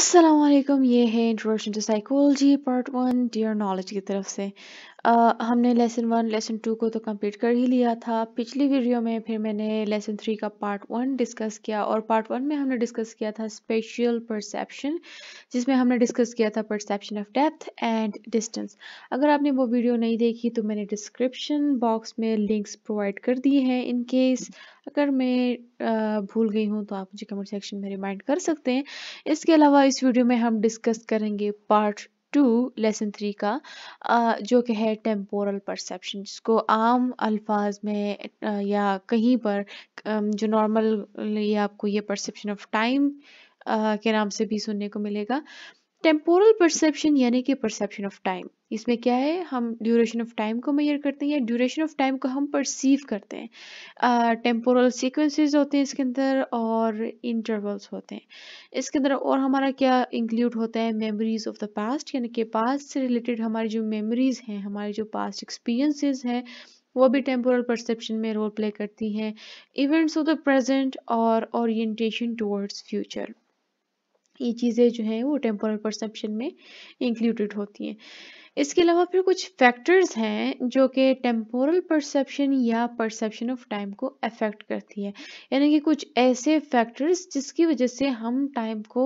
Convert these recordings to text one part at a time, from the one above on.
असलम ये है introduction to psychology part one dear knowledge की तरफ से हमने लेसन वन लेसन टू को तो कंप्लीट कर ही लिया था पिछली वीडियो में फिर मैंने लेसन थ्री का पार्ट वन डिस्कस किया और पार्ट वन में हमने डिस्कस किया था स्पेशल परसेप्शन जिसमें हमने डिस्कस किया था perception of depth and distance अगर आपने वो वीडियो नहीं देखी तो मैंने डिस्क्रिप्शन बॉक्स में लिंक्स प्रोवाइड कर दिए हैं इन केस अगर मैं भूल गई हूँ तो आप मुझे कमेंट सेक्शन में रिमाइंड कर सकते हैं इसके अलावा इस वीडियो में हम डिस्कस करेंगे पार्ट टू लेसन थ्री का जो कि है टेम्पोरल परसेप्शन जिसको आम अल्फाज में या कहीं पर जो नॉर्मल आपको ये परसेप्शन ऑफ टाइम के नाम से भी सुनने को मिलेगा टेम्पोरल परसेप्शन यानी कि परसेप्शन ऑफ टाइम इसमें क्या है हम ड्यूरेशन ऑफ टाइम को मैयर करते हैं या ड्यूरेशन ऑफ टाइम को हम परसीव करते हैं टेम्पोरल uh, सीक्वेंसेस होते हैं इसके अंदर और इंटरवल्स होते हैं इसके अंदर और हमारा क्या इंक्लूड होता है मेमोरीज ऑफ द पास्ट यानी कि पास्ट से रिलेटेड हमारी जो मेमोरीज हैं हमारे जो पास्ट एक्सपीरियंसेस हैं वो भी टेम्पोरल परसेप्शन में रोल प्ले करती हैं इवेंट्स ऑफ द प्रेजेंट और ओरिएटेशन टूवर्ड्स फ्यूचर ये चीज़ें जो हैं वो टेम्पोरल परसेप्शन में इंक्लूडेड होती हैं इसके अलावा फिर कुछ फैक्टर्स हैं जो कि टेम्पोरल परसेप्शन या परसेप्शन ऑफ टाइम को अफेक्ट करती है यानी कि कुछ ऐसे फैक्टर्स जिसकी वजह से हम टाइम को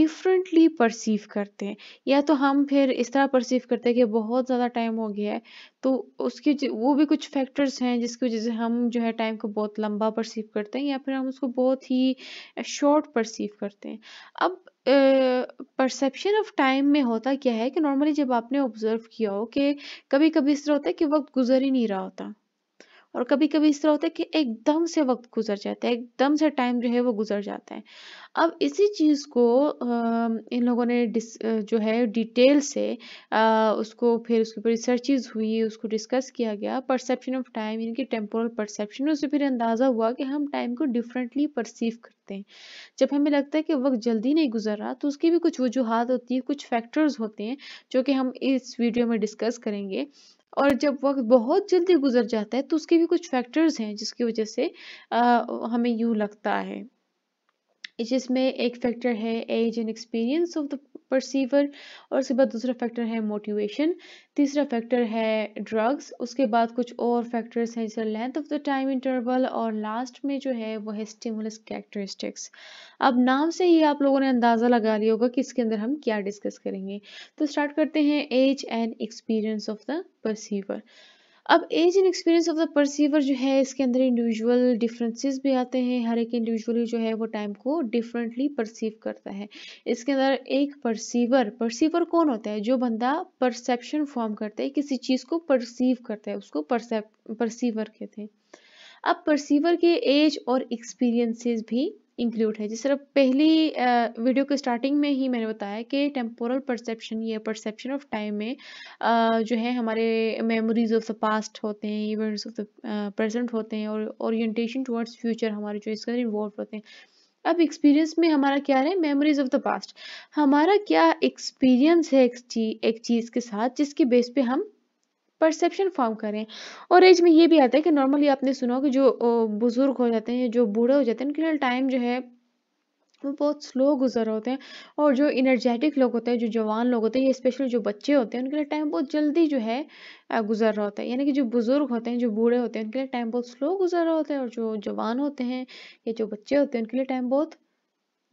डिफरेंटली परसीव करते हैं या तो हम फिर इस तरह परसीव करते हैं कि बहुत ज़्यादा टाइम हो गया है तो उसके वो भी कुछ फैक्टर्स हैं जिसकी वजह से हम जो है टाइम को बहुत लंबा परसीव करते हैं या फिर हम उसको बहुत ही शॉर्ट परसीव करते हैं अब परसेप्शन ऑफ टाइम में होता क्या है कि नॉर्मली जब आपने ऑब्जर्व किया हो कि कभी कभी इस तरह होता है कि वक्त गुजर ही नहीं रहा होता और कभी कभी इस तरह होता है कि एकदम से वक्त गुजर जाता है एकदम से टाइम जो है वो गुजर जाता है अब इसी चीज़ को इन लोगों ने डिस जो है डिटेल से उसको फिर उसके ऊपर रिसर्चिज हुई उसको डिस्कस किया गया परसेप्शन ऑफ टाइम यानी कि टेम्पोरल परसेप्शन उससे फिर अंदाज़ा हुआ कि हम टाइम को डिफरेंटली परसीव करते हैं जब हमें लगता है कि वक्त जल्दी नहीं गुजर रहा तो उसकी भी कुछ वजूहत होती है कुछ फैक्टर्स होते हैं जो कि हम इस वीडियो में डिस्कस करेंगे और जब वक्त बहुत जल्दी गुजर जाता है तो उसके भी कुछ फैक्टर्स हैं जिसकी वजह से हमें यूँ लगता है जिसमें एक फैक्टर है age and experience of the perceiver और उसके बाद दूसरा फैक्टर है मोटिवेशन तीसरा फैक्टर है ड्रग्स उसके बाद कुछ और फैक्टर्स हैं जैसे length of the time interval और लास्ट में जो है वो है स्टिमुलस कैरेक्टरिस्टिक्स अब नाम से ही आप लोगों ने अंदाज़ा लगा लिया होगा कि इसके अंदर हम क्या डिस्कस करेंगे तो स्टार्ट करते हैं age and experience of the perceiver अब age and experience of the perceiver जो है इसके अंदर इंडिविजुअल डिफरेंसेस भी आते हैं हर एक इंडिविजुअली जो है वो टाइम को डिफरेंटली परसीव करता है इसके अंदर एक परसीवर परसीवर कौन होता है जो बंदा परसेप्शन फॉर्म करता है किसी चीज़ को परसीव करता है उसको परसीवर कहते हैं अब परसीवर के एज और एक्सपीरियंसेस भी इंक्लूड है जिस तरह पहली वीडियो के स्टार्टिंग में ही मैंने बताया कि टेम्पोरल परसेप्शन या परसेप्शन ऑफ टाइम में जो है हमारे मेमोरीज ऑफ द पास्ट होते हैं इवेंट्स ऑफ द प्रेजेंट होते हैं और ओरिएंटेशन टुवर्ड्स फ्यूचर हमारे जो इसके इन्वॉल्व होते हैं अब एक्सपीरियंस में हमारा क्या है मेमोरीज ऑफ द पास्ट हमारा क्या एक्सपीरियंस है एक चीज़ के साथ जिसके बेस पे हम परसेप्शन फॉर्म करें और एज में ये भी आता है कि नॉर्मली आपने सुना कि जो बुज़ुर्ग हो जाते हैं जो बूढ़े हो जाते हैं उनके लिए टाइम जो है वो बहुत स्लो गुजर होते हैं और जो इनर्जेटिक लोग होते हैं जो जवान लोग होते हैं ये स्पेशली जो बच्चे होते हैं उनके लिए टाइम बहुत जल्दी जो है गुजर रहा होता है यानी कि जो बुज़ुर्ग होते हैं जो बूढ़े होते हैं उनके लिए टाइम बहुत स्लो गुजर रहा होता है और जो जवान होते हैं या जो बच्चे होते हैं उनके लिए टाइम बहुत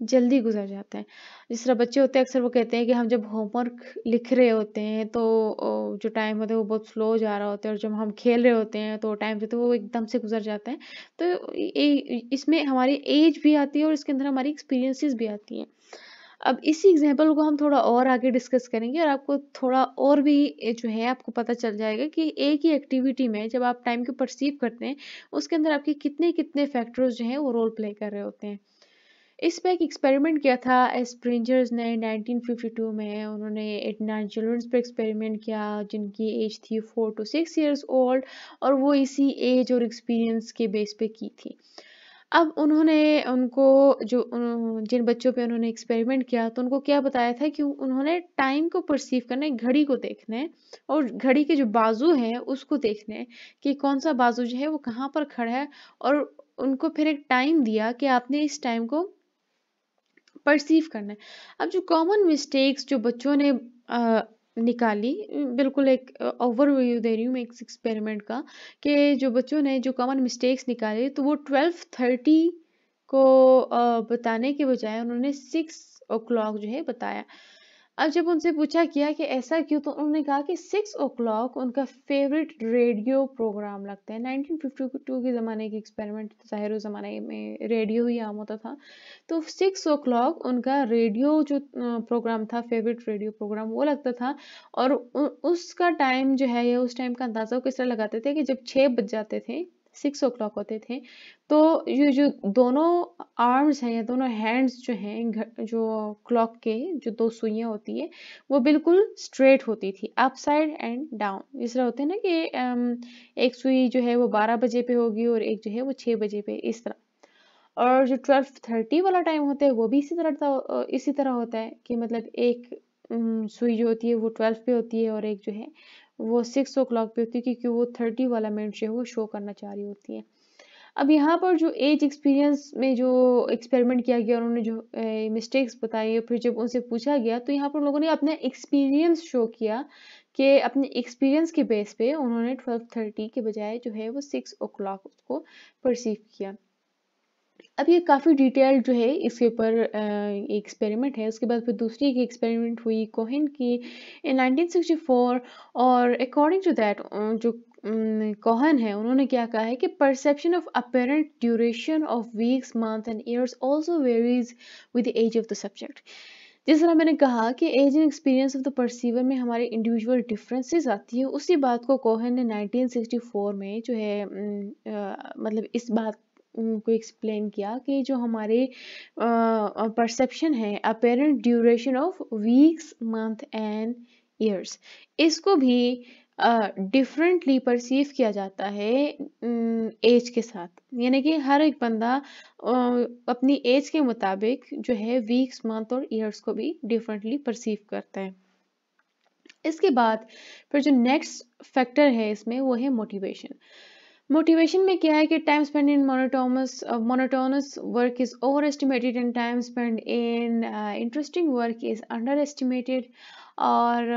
जल्दी गुजर जाता है जिस तरह बच्चे होते हैं अक्सर वो कहते हैं कि हम जब होमवर्क लिख रहे होते हैं तो जो टाइम होता है वो बहुत स्लो जा रहा होता है और जब हम खेल रहे होते हैं तो टाइम जो होता है वो एकदम से गुजर जाता है तो इसमें हमारी एज भी आती है और इसके अंदर हमारी एक्सपीरियंसिस भी आती हैं अब इसी एग्जाम्पल को हम थोड़ा और आगे डिस्कस करेंगे और आपको थोड़ा और भी जो है आपको पता चल जाएगा कि एक ही एक्टिविटी में जब आप टाइम को परसीव करते हैं उसके अंदर आपके कितने कितने फैक्टर्स जो हैं वो रोल प्ले कर रहे होते हैं इस पर एक एक्सपेरिमेंट किया था एस्प्रिंजर्स ने 1952 में उन्होंने एट नाइन चिल्ड्रंस पर एक्सपेरिमेंट किया जिनकी एज थी four to six years old और वो इसी एज और एक्सपीरियंस के बेस पे की थी अब उन्होंने उनको जो जिन बच्चों पे उन्होंने एक्सपेरिमेंट किया तो उनको क्या बताया था कि उन्होंने टाइम को परसीव करना है घड़ी को देखना और घड़ी के जो बाजू हैं उसको देखना है कि कौन सा बाजू जो है वो कहाँ पर खड़ा है और उनको फिर एक टाइम दिया कि आपने इस टाइम को परसीव करना है अब जो कॉमन मिस्टेक्स जो बच्चों ने आ, निकाली बिल्कुल एक ओवरव्यू दे रही हूँ मैं एक एक्सपेरिमेंट का कि जो बच्चों ने जो कॉमन मिस्टेक्स निकाले तो वो ट्वेल्व थर्टी को बताने के बजाय उन्होंने सिक्स ओ क्लॉक जो है बताया अब जब उनसे पूछा गया कि ऐसा क्यों तो उन्होंने कहा कि सिक्स ओ क्लॉक उनका फेवरेट रेडियो प्रोग्राम लगता है 1952 के ज़माने के एक्सपेरिमेंट तो ज़ाहिर ज़माने में रेडियो ही आम होता था तो सिक्स ओ क्लॉक उनका रेडियो जो प्रोग्राम था फेवरेट रेडियो प्रोग्राम वो लगता था और उसका टाइम जो है या उस टाइम का अंदाज़ा किस तरह लगाते थे कि जब छः बज जाते थे सिक्स ओ क्लॉक होते थे तो ये जो दोनों आर्म्स हैं या दोनों हैंड्स जो हैं जो क्लॉक के जो दो सुइयाँ होती है वो बिल्कुल स्ट्रेट होती थी अप साइड एंड डाउन इस तरह होते हैं ना कि एक सुई जो है वो बारह बजे पे होगी और एक जो है वो छः बजे पे इस तरह और जो ट्वेल्व थर्टी वाला टाइम होता है वो भी इसी तरह इसी तरह होता है कि मतलब एक सुई जो होती है वो ट्वेल्व पे होती है और एक जो है वो सिक्स ओ क्लॉक पर होती है क्योंकि वो थर्टी वाला मिनट जो है वो शो करना चाह रही होती है अब यहाँ पर जो एज एक्सपीरियंस में जो एक्सपेरिमेंट किया गया उन्होंने जो मिस्टेक्स बताई और फिर जब उनसे पूछा गया तो यहाँ पर लोगों ने अपना एक्सपीरियंस शो किया कि अपने एक्सपीरियंस के बेस पे उन्होंने ट्वेल्व थर्टी के बजाय जो है वो सिक्स ओ क्लाक उसको परसीव किया अब ये काफ़ी डिटेल जो है इसके ऊपर एक्सपेरिमेंट है उसके बाद फिर दूसरी एक एक्सपेरिमेंट हुई कोहिन की इन 1964 और अकॉर्डिंग टू दैट जो कोहन है उन्होंने क्या कहा है कि perception of apparent duration of weeks month and years also varies with age of the subject जिस तरह मैंने कहा कि age and experience of the perceiver में हमारे इंडिविजुअल डिफरेंसेस आती है उसी बात को कोहन ने 1964 में जो है आ, मतलब इस बात को एक्सप्लेन किया कि जो हमारे परसेप्शन है apparent duration of weeks month and years इसको भी डिफरेंटली uh, परसीव किया जाता है एज के साथ यानी कि हर एक बंदा अपनी एज के मुताबिक जो है वीक्स मंथ और ईयर्स को भी डिफरेंटली परसीव करता है इसके बाद फिर जो नेक्स्ट फैक्टर है इसमें वो है मोटिवेशन मोटिवेशन में क्या है कि time spend in monotonous monotonous work is over estimated and time spend in interesting work is under estimated और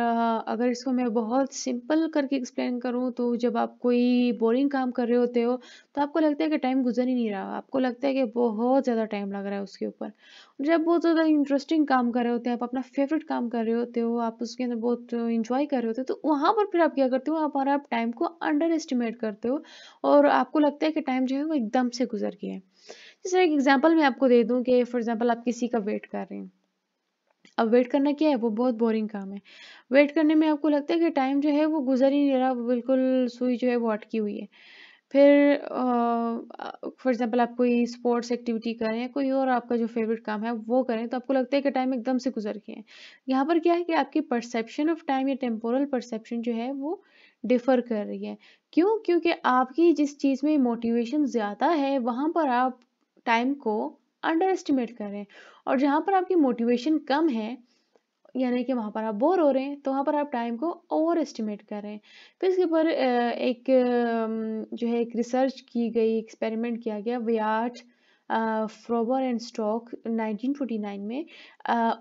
अगर इसको मैं बहुत सिंपल करके एक्सप्लेन करूँ तो जब आप कोई बोरिंग काम कर रहे होते हो तो आपको लगता है कि टाइम गुजर ही नहीं रहा आपको लगता है कि बहुत ज़्यादा टाइम लग रहा है उसके ऊपर जब बहुत ज़्यादा इंटरेस्टिंग काम कर रहे होते हैं आप अपना फेवरेट काम कर रहे होते हो आप उसके अंदर बहुत इंजॉय कर रहे होते हो तो वहाँ पर फिर आप क्या करते हो आप और आप टाइम को अंडर एस्टिमेट करते हो और आपको लगता है कि टाइम जो है वो एकदम से गुजर गया है जैसे एक एग्जाम्पल मैं आपको दे दूँ कि फॉर एग्ज़ाम्पल आप किसी का वेट कर रहे हैं अब वेट करना क्या है वो बहुत बोरिंग काम है वेट करने में आपको लगता है कि टाइम जो है वो गुजर ही नहीं रहा बिल्कुल सुई जो है वो अटकी हुई है फिर फॉर एग्जांपल आप कोई स्पोर्ट्स एक्टिविटी करें कोई और आपका जो फेवरेट काम है वो करें तो आपको लगता है कि टाइम एकदम से गुजर गया है यहाँ पर क्या है कि आपकी परसेप्शन ऑफ टाइम या टेम्पोरल परसेप्शन जो है वो डिफर कर रही है क्यों क्योंकि आपकी जिस चीज़ में मोटिवेशन ज़्यादा है वहाँ पर आप टाइम को अंडर एस्टिमेट कर रहे हैं और जहाँ पर आपकी मोटिवेशन कम है यानी कि वहाँ पर आप बोर हो रहे हैं तो वहाँ पर आप टाइम को ओवर एस्टिमेट कर रहे हैं तो इसके ऊपर एक जो है एक रिसर्च की गई एक्सपेरिमेंट किया गया वियाट फ्रोबर एंड स्टॉक 1949 में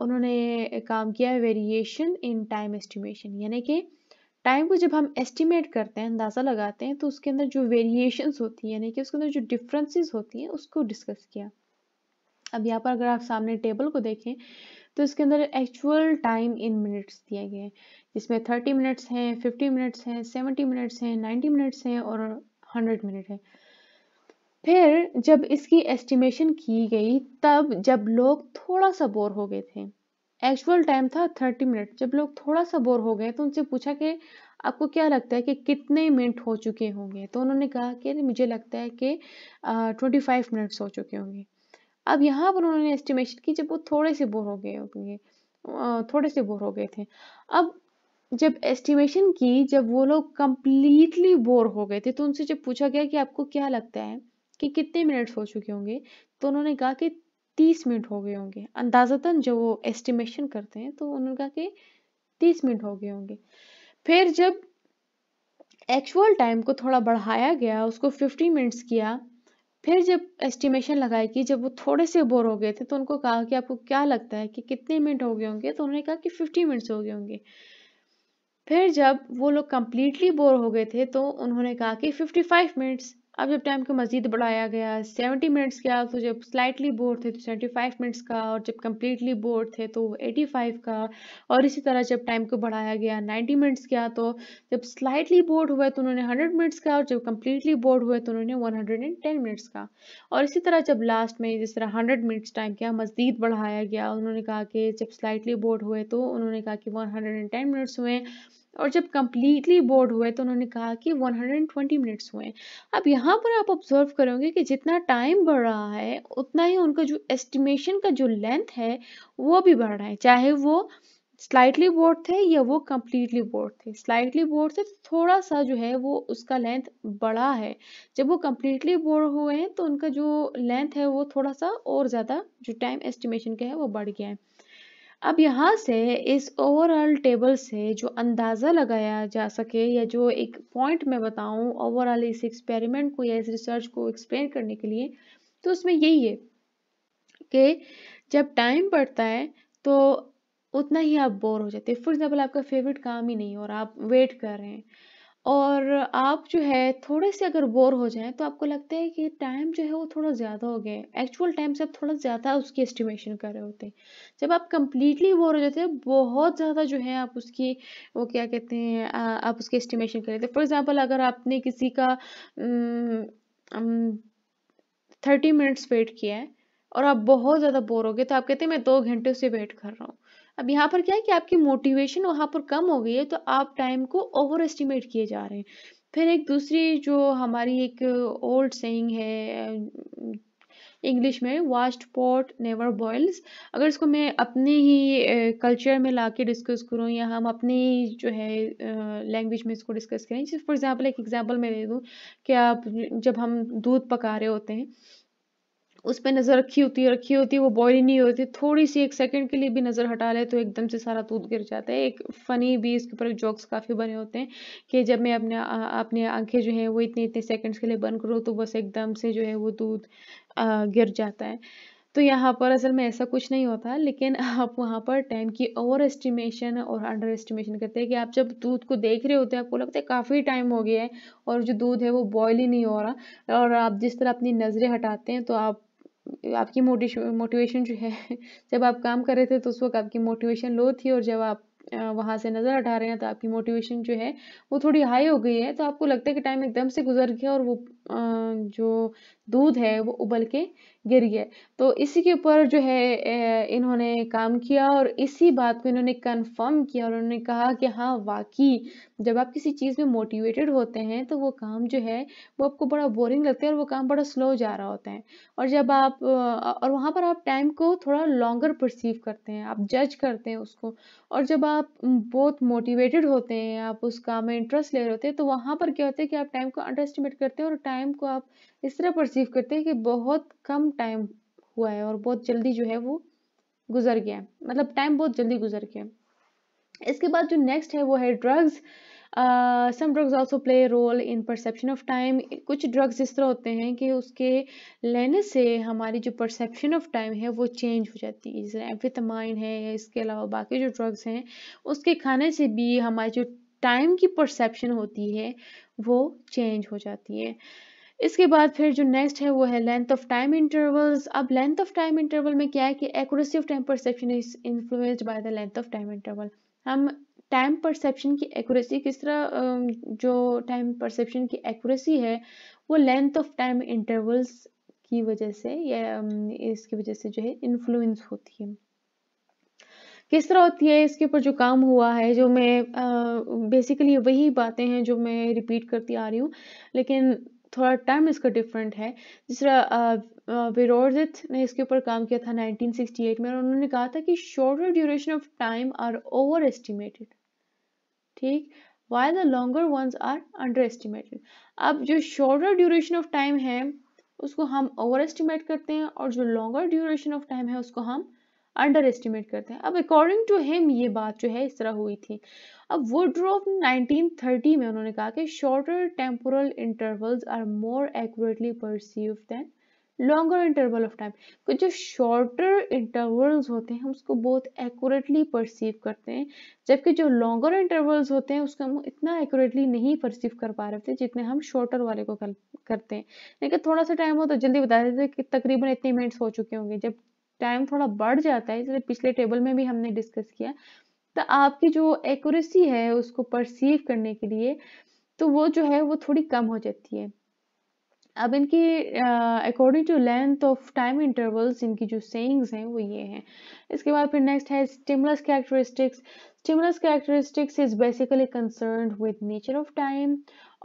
उन्होंने काम किया वेरिएशन इन टाइम एस्टिमेशन यानी कि टाइम को जब हम एस्टिमेट करते हैं अंदाज़ा लगाते हैं तो उसके अंदर जो वेरिएशंस होती हैं यानी कि उसके अंदर जो डिफरेंसेस होती हैं उसको डिस्कस किया अब यहाँ पर अगर आप सामने टेबल को देखें तो इसके अंदर एक्चुअल टाइम इन मिनट्स दिए गए हैं जिसमें 30 मिनट्स हैं 50 मिनट्स हैं 70 मिनट्स हैं 90 मिनट्स हैं और 100 मिनट है फिर जब इसकी एस्टिमेशन की गई तब जब लोग थोड़ा सा बोर हो गए थे एक्चुअल टाइम था 30 मिनट जब लोग थोड़ा सा बोर हो गए तो उनसे पूछा कि आपको क्या लगता है कि कितने मिनट हो चुके होंगे तो उन्होंने कहा कि मुझे लगता है कि ट्वेंटी फाइव मिनट्स हो चुके होंगे अब यहाँ पर उन्होंने एस्टिमेशन की जब वो थोड़े से बोर हो गए होंगे थोड़े से बोर हो गए थे अब जब एस्टिमेशन की जब वो लोग कंप्लीटली बोर हो गए थे तो उनसे जब पूछा गया कि आपको क्या लगता है कि कितने मिनट्स हो चुके होंगे तो उन्होंने कहा कि तीस मिनट हो गए होंगे अंदाजतन जब वो एस्टिमेशन करते हैं तो उन्होंने कहा कि तीस मिनट हो गए होंगे फिर जब एक्चुअल टाइम को थोड़ा बढ़ाया गया उसको फिफ्टी मिनट्स किया फिर जब एस्टिमेशन लगाई कि जब वो थोड़े से बोर हो गए थे तो उनको कहा कि आपको क्या लगता है कि कितने मिनट हो गए होंगे तो उन्होंने कहा कि फिफ्टी मिनट्स हो गए होंगे फिर जब वो लोग कम्प्लीटली बोर हो गए थे तो उन्होंने कहा कि फिफ्टी फाइव मिनट्स अब जब टाइम को मज़ीद बढ़ाया गया सेवेंटी मिनट्स का तो जब स्लाइटली बोर थे तो सेवेंटी फाइव मिनट्स का और जब कम्प्लीटली बोर थे तो एटी फाइव का और इसी तरह जब टाइम को बढ़ाया गया नाइन्टी मिनट्स का तो जब स्लाइटली बोर्ड हुए तो उन्होंने हंड्रेड मिनट्स का और जब कम्प्लीटली बोर्ड हुए तो उन्होंने one hundred and ten minutes का और इसी तरह जब लास्ट में जिस तरह हंड्रेड मिनट्स टाइम किया मज़ीद बढ़ाया गया उन्होंने कहा कि जब स्लाइटली बोर्ड हुए तो उन्होंने कहा कि one hundred and ten minutes हुए और जब कम्प्लीटली बोर्ड हुए तो उन्होंने कहा कि 120 मिनट्स हुए अब यहाँ पर आप ऑब्जर्व करोगे कि जितना टाइम बढ़ रहा है उतना ही उनका जो एस्टिमेशन का जो लेंथ है वो भी बढ़ रहा है चाहे वो स्लाइटली बोर्ड थे या वो कम्प्लीटली बोर्ड थे स्लाइटली बोर्ड थे थोड़ा सा जो है वो उसका लेंथ बड़ा है जब वो कम्प्लीटली बोर्ड हुए हैं तो उनका जो लेंथ है वो थोड़ा सा और ज़्यादा जो टाइम एस्टिमेशन का है वो बढ़ गया है अब यहाँ से इस ओवरऑल टेबल से जो अंदाज़ा लगाया जा सके या जो एक पॉइंट मैं बताऊँ ओवरऑल इस एक्सपेरिमेंट को या इस रिसर्च को एक्सप्लेन करने के लिए तो उसमें यही है कि जब टाइम बढ़ता है तो उतना ही आप बोर हो जाते हैं फॉर एग्जाम्पल आपका फेवरेट काम ही नहीं और आप वेट कर रहे हैं और आप जो है थोड़े से अगर बोर हो जाएं तो आपको लगता है कि टाइम जो है वो थोड़ा ज़्यादा हो गया है एक्चुअल टाइम से आप थोड़ा ज़्यादा उसकी एस्टिमेशन कर रहे होते हैं जब आप कम्प्लीटली बोर हो जाते हैं बहुत ज़्यादा जो है आप उसकी वो क्या कहते हैं आप उसकी एस्टिमेशन कर रहे थे फॉर एग्ज़ाम्पल अगर आपने किसी का थर्टी मिनट्स वेट किया है और आप बहुत ज़्यादा बोर हो गए तो आप कहते हैं मैं दो घंटे से वेट कर रहा हूँ अब यहाँ पर क्या है कि आपकी मोटिवेशन वहाँ पर कम हो गई है तो आप टाइम को ओवर एस्टिमेट किए जा रहे हैं फिर एक दूसरी जो हमारी एक ओल्ड सेइंग है इंग्लिश में वास्ट पॉट नेवर बॉयल्स अगर इसको मैं अपने ही कल्चर में ला के डिस्कस करूँ या हम अपने ही जो है लैंग्वेज में इसको डिस्कस करें जैसे फॉर एग्जांपल एक एग्जांपल मैं दे दूँ कि आप जब हम दूध पका रहे होते हैं उस पर नज़र रखी होती है रखी होती है वो बॉयल ही नहीं होती थोड़ी सी एक सेकंड के लिए भी नज़र हटा ले तो एकदम से सारा दूध गिर जाता है एक फ़नी भी इसके ऊपर जोक्स काफ़ी बने होते हैं कि जब मैं अपने अपने आंखें जो हैं वो इतने इतने सेकंड्स के लिए बंद करूँ तो बस एकदम से जो है वो दूध गिर जाता है तो यहाँ पर असल में ऐसा कुछ नहीं होता लेकिन आप वहाँ पर टाइम की ओवर एस्टिमेशन और अंडर एस्टिमेशन करते हैं कि आप जब दूध को देख रहे होते हैं आपको लगता है काफ़ी टाइम हो गया है और जो दूध है वो बॉयल ही नहीं हो रहा और आप जिस तरह अपनी नज़रें हटाते हैं तो आप आपकी मोटिवेशन जो है जब आप काम कर रहे थे तो उस वक्त आपकी मोटिवेशन लो थी और जब आप वहाँ से नज़र हटा रहे हैं तो आपकी मोटिवेशन जो है वो थोड़ी हाई हो गई है तो आपको लगता है कि टाइम एकदम से गुजर गया और वो जो दूध है वो उबल के गिर गया तो इसी के ऊपर जो है इन्होंने काम किया और इसी बात को इन्होंने कंफर्म किया और उन्होंने कहा कि हाँ वाकई जब आप किसी चीज़ में मोटिवेटेड होते हैं तो वो काम जो है वो आपको बड़ा बोरिंग लगता है और वो काम बड़ा स्लो जा रहा होता है और जब आप और वहाँ पर आप टाइम को थोड़ा लॉन्गर परसीव करते हैं आप जज करते हैं उसको और जब आप बहुत मोटिवेटेड होते हैं आप उस काम में इंटरेस्ट ले रहे होते हैं तो वहाँ पर क्या होता है कि आप टाइम को अंडर करते हैं और टाइम टाइम को आप इस तरह परसीव करते हैं कि बहुत कम टाइम हुआ है और बहुत जल्दी जो है वो गुजर गया है मतलब टाइम बहुत जल्दी गुजर गया इसके बाद जो नेक्स्ट है वो है drugs some drugs also play role in perception of time कुछ ड्रग्स इस तरह होते हैं कि उसके लेने से हमारी जो परसेप्शन ऑफ टाइम है वो चेंज हो जाती है जैसे एम्फेटामाइन है या इसके अलावा बाकी जो ड्रग्स हैं उसके खाने से भी हमारी जो टाइम की परसेप्शन होती है वो चेंज हो जाती है इसके बाद फिर जो नेक्स्ट है वो है लेंथ ऑफ टाइम इंटरवल्स अब लेंथ ऑफ टाइम इंटरवल में क्या है कि accuracy of time perception is influenced by the length of time interval हम टाइम परसेप्शन की एक्यूरेसी किस तरह जो टाइम परसेप्शन की एक्यूरेसी है वो लेंथ ऑफ टाइम इंटरवल्स की वजह से या इसकी वजह से जो है इन्फ्लुएंस होती है किस तरह होती है इसके ऊपर जो काम हुआ है जो मैं बेसिकली वही बातें हैं जो मैं रिपीट करती आ रही हूँ लेकिन थोड़ा टाइम इसका डिफरेंट है जिस तरह विरोधित ने इसके ऊपर काम किया था 1968 में और उन्होंने कहा था कि shorter duration of time are over estimated ठीक while the longer ones are under estimated अब जो शॉर्टर ड्यूरेशन ऑफ टाइम है उसको हम ओवर एस्टिमेट करते हैं और जो लॉन्गर ड्यूरेशन ऑफ टाइम है उसको हम अंडर एस्टिमेट करते हैं अब अकॉर्डिंग टू हिम ये बात जो है इस तरह हुई थी अब वुड्रोफ 1930 में उन्होंने कहा कि shorter temporal intervals are more accurately perceive than longer interval of time कि जो शॉर्टर इंटरवल्स होते हैं हम उसको बहुत एक्यूरेटली परसीव करते हैं जबकि जो लॉन्गर इंटरवल्स होते हैं उसको हम इतना एक्यूरेटली नहीं परसीव कर पा रहे थे जितने हम शॉर्टर वाले को करते हैं लेकिन थोड़ा सा टाइम हो तो जल्दी बता देते कि तकरीबन इतने मिनट्स हो चुके होंगे जब टाइम थोड़ा बढ़ जाता है जैसे पिछले टेबल में भी हमने डिस्कस किया तो आपकी जो एक्यूरेसी है उसको परसीव करने के लिए तो वो जो है वो थोड़ी कम हो जाती है अब इनकी according to length of time intervals इनकी जो सेंग्स हैं वो ये हैं इसके बाद फिर नेक्स्ट है stimulus characteristics stimulus characteristics is basically concern with nature of time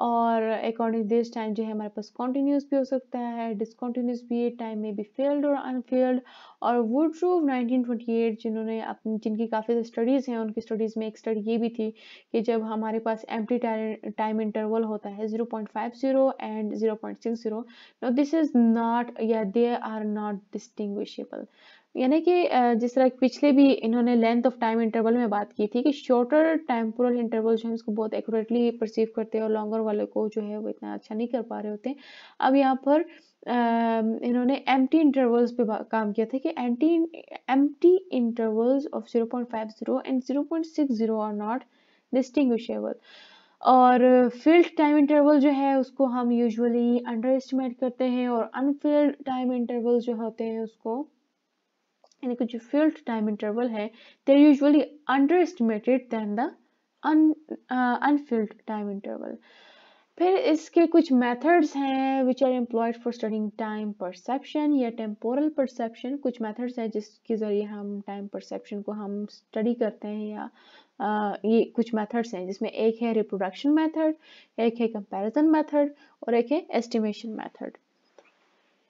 और अकॉर्डिंग दिस टाइम जो है हमारे पास कॉन्टीन्यूस भी हो सकता है डिसकॉन्टीन्यूस भी टाइम में भी फेल्ड और अनफेल्ड और वुड रूफ नाइनटीन जिन्होंने अपनी जिनकी काफ़ी स्टडीज़ हैं उनकी स्टडीज़ में एक स्टडी ये भी थी कि जब हमारे पास एम टी टाइम इंटरवल होता है zero point five zero and zero point six zero this is not या दे आर नॉट डिस्टिंग्विशेबल यानी कि जिस तरह पिछले भी इन्होंने लेंथ ऑफ टाइम इंटरवल में बात की थी कि शॉर्टर टेम्पोरल इंटरवल जो है इसको बहुत एक्यूरेटली परसीव करते हैं और लॉन्गर वाले को जो है वो इतना अच्छा नहीं कर पा रहे होते अब यहाँ पर इन्होंने एम टी इंटरवल्स पे काम किया था कि and empty intervals of zero point five zero and zero point six zero are not distinguishable और फील्ड टाइम इंटरवल जो है उसको हम यूजुअली अंडर एस्टिमेट करते हैं और अनफील्ड टाइम इंटरवल जो होते हैं उसको यानी कि जो फील्ड टाइम इंटरवल है they are usually under estimated than the unfilled time interval फिर इसके कुछ मेथड्स हैं which are employed for studying time perception या टेम्पोरल परसेप्शन कुछ मेथड्स हैं जिसके ज़रिए हम टाइम परसेप्शन को हम स्टडी करते हैं या आ, uh, ये कुछ मेथड्स हैं जिसमें एक है रिप्रोडक्शन मेथड एक है कंपैरिजन मेथड और एक है एस्टिमेशन मेथड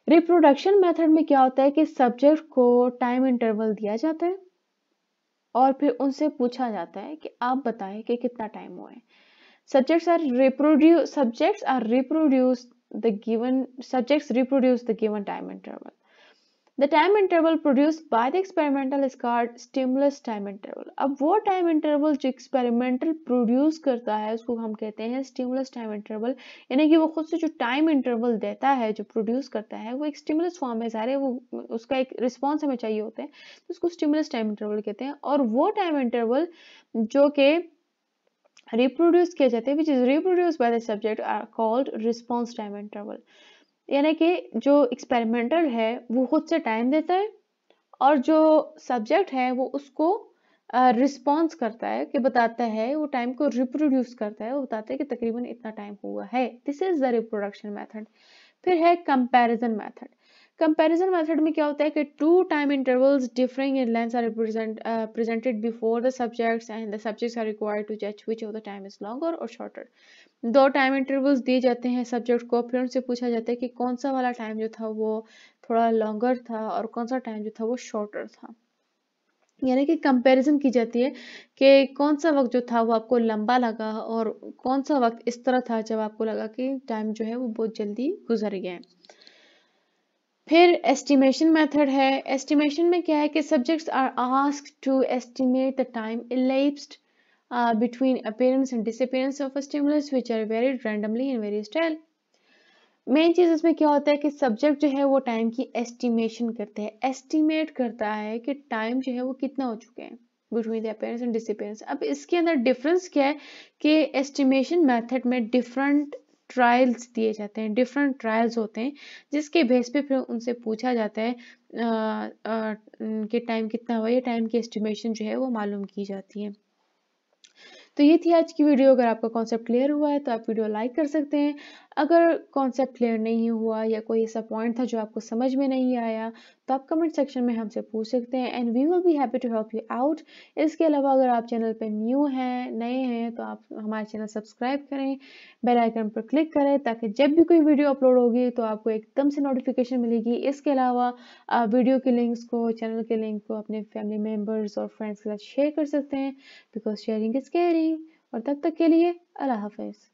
रिप्रोडक्शन मेथड में क्या होता है कि सब्जेक्ट को टाइम इंटरवल दिया जाता है और फिर उनसे पूछा जाता है कि आप बताएं कि कितना टाइम हुआ है subjects are reproduce subjects are reproduce the given subjects reproduce the given time interval the time interval produce by the experimental is called stimulus time interval अब वो टाइम इंटरवल जो एक्सपेरिमेंटल प्रोड्यूस करता है उसको हम कहते हैं स्टिमुलस टाइम इंटरवल यानी कि वो खुद से जो टाइम इंटरवल देता है जो प्रोड्यूस करता है वो एक स्टिमुलस फॉर्म है सारे वो उसका एक रिस्पॉन्स हमें चाहिए होता है तो उसको स्टिमुलस टाइम इंटरवल कहते हैं और वो टाइम इंटरवल जो कि रिप्रोड्यूस किया जाता है which is reproduce by the subject are called response time interval यानी कि जो एक्सपेरिमेंटल है वो खुद से टाइम देता है और जो सब्जेक्ट है वो उसको रिस्पॉन्स uh, करता है कि बताता है वो टाइम को रिप्रोड्यूस करता है वो बताता है कि तकरीबन इतना टाइम हुआ है this is the reproduction method फिर है कंपैरिजन मेथड कंपैरिजन मेथड में क्या होता है कि two time intervals differing in length are presented before the subjects and the subjects are required to जज which of the time is longer और shorter दो टाइम इंटरवल्स दिए जाते हैं सब्जेक्ट को फिर उनसे पूछा जाता है कि कौन सा वाला टाइम जो था वो थोड़ा लॉन्गर था और कौन सा टाइम जो था वो शॉर्टर था यानी कि कंपैरिजन की जाती है कि कौन सा वक्त जो था वो आपको लंबा लगा और कौन सा वक्त इस तरह था जब आपको लगा कि टाइम जो है वो बहुत जल्दी गुजर गया है फिर एस्टिमेशन मेथड है एस्टिमेशन में क्या है कि subjects are ask to estimate the time elapsed between appearance and disappearance of stimulus which are varied randomly in various style main चीज़ इसमें क्या होता है कि सब्जेक्ट जो है वो टाइम की एस्टिमेशन करते हैं एस्टिमेट करता है कि टाइम जो है वो कितना हो चुके हैं between the appearance and disappearance अब इसके अंदर डिफरेंस क्या है कि एस्टिमेशन मेथड में डिफरेंट ट्रायल्स दिए जाते हैं डिफरेंट ट्रायल्स होते हैं जिसके बेस पे फिर उनसे पूछा जाता है कि टाइम कितना हुआ या टाइम की एस्टिमेशन जो है वो मालूम की जाती है तो ये थी आज की वीडियो अगर आपका कॉन्सेप्ट क्लियर हुआ है तो आप वीडियो लाइक कर सकते हैं अगर कॉन्सेप्ट क्लियर नहीं हुआ या कोई ऐसा पॉइंट था जो आपको समझ में नहीं आया तो आप कमेंट सेक्शन में हमसे पूछ सकते हैं and we will be happy to help you out इसके अलावा अगर आप चैनल पर न्यू हैं नए हैं तो आप हमारे चैनल सब्सक्राइब करें बेल आइकन पर क्लिक करें ताकि जब भी कोई वीडियो अपलोड होगी तो आपको एकदम से नोटिफिकेशन मिलेगी इसके अलावा आप वीडियो के लिंक्स को चैनल के लिंक को अपने फैमिली मेम्बर्स और फ्रेंड्स के साथ शेयर कर सकते हैं बिकॉज शेयरिंग इज़ केयरिंग और तब तक के लिए अल्लाह हाफिज़